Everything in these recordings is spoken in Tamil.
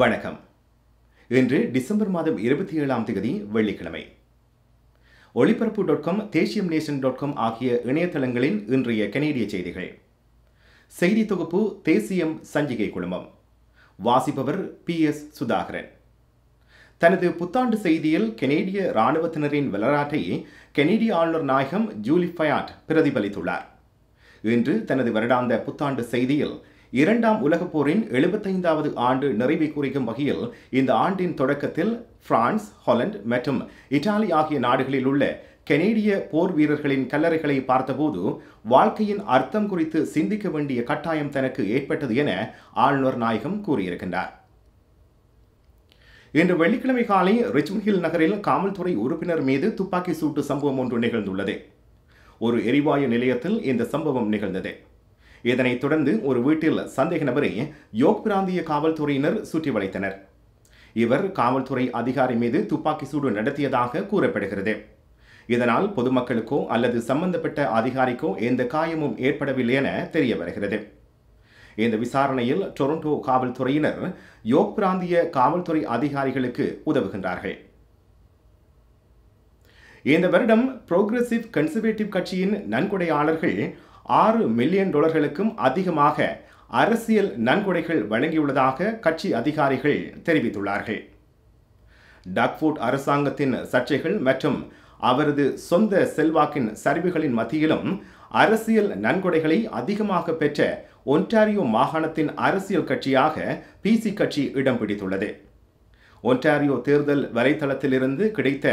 வணக்கம் இன்று டிசம்பர் மாதம் இருபத்தி ஏழாம் தேதி வெள்ளிக்கிழமை ஒளிபரப்பு டாட் காம் தேசியம் நேஷன் டாட் காம் ஆகிய இணையதளங்களின் இன்றைய கனேடிய செய்திகள் செய்தி தொகுப்பு தேசியம் சஞ்சிகை குழுமம் வாசிப்பவர் பி எஸ் சுதாகரன் தனது புத்தாண்டு செய்தியில் கெனேடிய இராணுவத்தினரின் வரலாற்றை கெனேடிய ஆளுநர் நாயகம் ஜூலி ஃபயாட் பிரதிபலித்துள்ளார் இன்று தனது வருடாந்த புத்தாண்டு செய்தியில் இரண்டாம் உலகப் போரின் எழுபத்தைந்தாவது ஆண்டு நிறைவை குறிக்கும் வகையில் இந்த ஆண்டின் தொடக்கத்தில் பிரான்ஸ் ஹாலண்ட் மற்றும் இத்தாலி ஆகிய நாடுகளில் உள்ள கெனேடிய போர் வீரர்களின் கல்லறைகளை பார்த்தபோது வாழ்க்கையின் அர்த்தம் குறித்து சிந்திக்க வேண்டிய கட்டாயம் தனக்கு ஏற்பட்டது என ஆளுநர் நாயகம் கூறியிருக்கின்றார் இன்று வெள்ளிக்கிழமை காலை ரிச்மண்ட் ஹில் நகரில் காவல்துறை உறுப்பினர் மீது துப்பாக்கி சூட்டு சம்பவம் ஒன்று நிகழ்ந்துள்ளது ஒரு எரிவாயு நிலையத்தில் இந்த சம்பவம் நிகழ்ந்தது இதனைத் தொடர்ந்து ஒரு வீட்டில் சந்தேக நபரை யோக் பிராந்திய காவல்துறையினர் சுற்றி வளைத்தனர் இவர் காவல்துறை அதிகாரி மீது துப்பாக்கி சூடு நடத்தியதாக கூறப்படுகிறது இதனால் பொதுமக்களுக்கோ அல்லது சம்பந்தப்பட்ட அதிகாரிக்கோ எந்த காயமும் ஏற்படவில்லை என தெரிய வருகிறது இந்த விசாரணையில் டொரண்டோ காவல்துறையினர் யோக் பிராந்திய காவல்துறை அதிகாரிகளுக்கு உதவுகின்றார்கள் இந்த வருடம் புரோக்ரசிவ் கன்சர்வேட்டிவ் கட்சியின் நன்கொடையாளர்கள் ஆறு மில்லியன் டாலர்களுக்கும் அதிகமாக அரசியல் நன்கொடைகள் வழங்கியுள்ளதாக கட்சி அதிகாரிகள் தெரிவித்துள்ளார்கள் டக்ஃபோர்ட் அரசாங்கத்தின் சர்ச்சைகள் மற்றும் அவரது சொந்த செல்வாக்கின் சரிவுகளின் மத்தியிலும் அரசியல் நன்கொடைகளை அதிகமாக பெற்ற ஒன்டாரியோ மாகாணத்தின் அரசியல் கட்சியாக பிசி கட்சி இடம் பிடித்துள்ளது ஒன்டாரியோ தேர்தல் வலைதளத்திலிருந்து கிடைத்த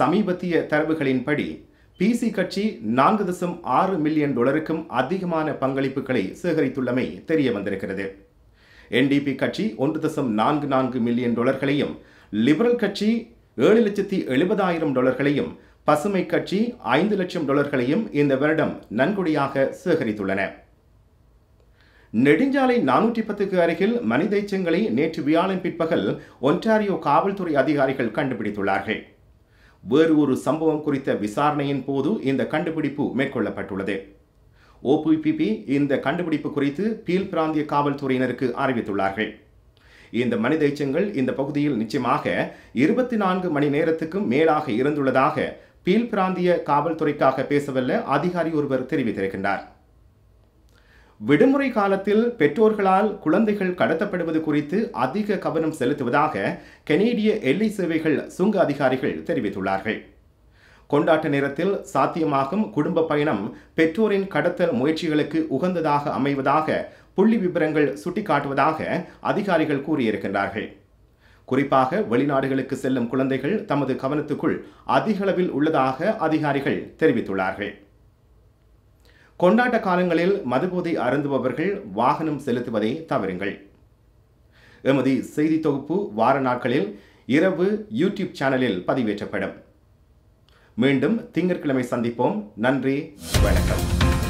சமீபத்திய தரவுகளின்படி பிசி கட்சி நான்கு தசம் ஆறு மில்லியன் டாலருக்கும் அதிகமான பங்களிப்புகளை சேகரித்துள்ளமை தெரிய வந்திருக்கிறது என்டிபி கட்சி ஒன்று தசம் நான்கு நான்கு மில்லியன் டாலர்களையும் லிபரல் கட்சி ஏழு லட்சத்தி எழுபதாயிரம் டாலர்களையும் பசுமை கட்சி ஐந்து லட்சம் டாலர்களையும் இந்த வருடம் நன்கொடையாக சேகரித்துள்ளன நெடுஞ்சாலை நானூற்றி பத்துக்கு அருகில் மனித எச்சங்களை நேற்று வியாழன் பிற்பகல் ஒன்டாரியோ காவல்துறை அதிகாரிகள் கண்டுபிடித்துள்ளார்கள் வேறு ஒரு சம்பவம் குறித்த விசாரணையின் போது இந்த கண்டுபிடிப்பு மேற்கொள்ளப்பட்டுள்ளது ஓபிபிபி இந்த கண்டுபிடிப்பு குறித்து பீல் பிராந்திய காவல்துறையினருக்கு அறிவித்துள்ளார்கள் இந்த மனித எச்சங்கள் இந்த பகுதியில் நிச்சயமாக இருபத்தி நான்கு மணி நேரத்துக்கும் மேலாக இருந்துள்ளதாக பீல் பிராந்திய காவல்துறைக்காக பேசவல்ல அதிகாரி ஒருவர் தெரிவித்திருக்கின்றார் விடுமுறை காலத்தில் பெற்றோர்களால் குழந்தைகள் கடத்தப்படுவது குறித்து அதிக கவனம் செலுத்துவதாக கனேடிய எல்லை சேவைகள் சுங்க அதிகாரிகள் தெரிவித்துள்ளார்கள் கொண்டாட்ட நேரத்தில் சாத்தியமாகும் குடும்ப பயணம் பெற்றோரின் கடத்தல் முயற்சிகளுக்கு உகந்ததாக அமைவதாக புள்ளி விபரங்கள் சுட்டிக்காட்டுவதாக அதிகாரிகள் கூறியிருக்கின்றார்கள் குறிப்பாக வெளிநாடுகளுக்கு செல்லும் குழந்தைகள் தமது கவனத்துக்குள் அதிகளவில் உள்ளதாக அதிகாரிகள் தெரிவித்துள்ளார்கள் கொண்டாட்ட காலங்களில் மதுபோதை அருந்துபவர்கள் வாகனம் செலுத்துவதை தவறுங்கள் எமது செய்தி தொகுப்பு வார நாட்களில் இரவு யூடியூப் சேனலில் பதிவேற்றப்படும் மீண்டும் திங்கட்கிழமை சந்திப்போம் நன்றி வணக்கம்